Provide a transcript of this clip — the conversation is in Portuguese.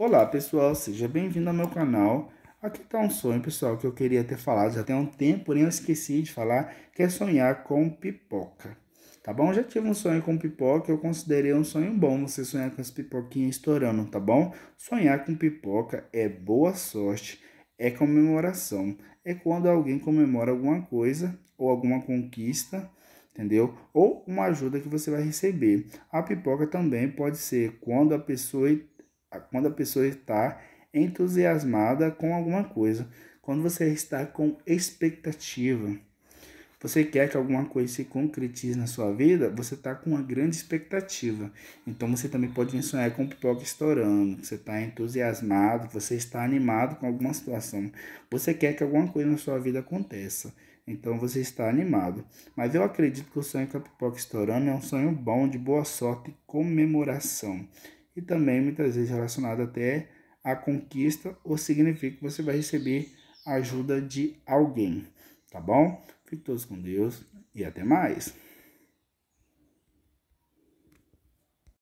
Olá pessoal, seja bem-vindo ao meu canal. Aqui está um sonho pessoal que eu queria ter falado já tem um tempo, porém eu esqueci de falar, que é sonhar com pipoca. Tá bom? Já tive um sonho com pipoca, eu considerei um sonho bom você sonhar com as pipoquinhas estourando, tá bom? Sonhar com pipoca é boa sorte, é comemoração. É quando alguém comemora alguma coisa ou alguma conquista entendeu? Ou uma ajuda que você vai receber. A pipoca também pode ser quando a pessoa quando a pessoa está entusiasmada com alguma coisa, quando você está com expectativa. Você quer que alguma coisa se concretize na sua vida, você está com uma grande expectativa. Então você também pode sonhar com pipoca estourando. Você está entusiasmado, você está animado com alguma situação. Você quer que alguma coisa na sua vida aconteça. Então você está animado. Mas eu acredito que o sonho com a pipoca estourando é um sonho bom, de boa sorte e comemoração e também muitas vezes relacionado até à conquista, ou significa que você vai receber a ajuda de alguém, tá bom? Fiquem todos com Deus e até mais.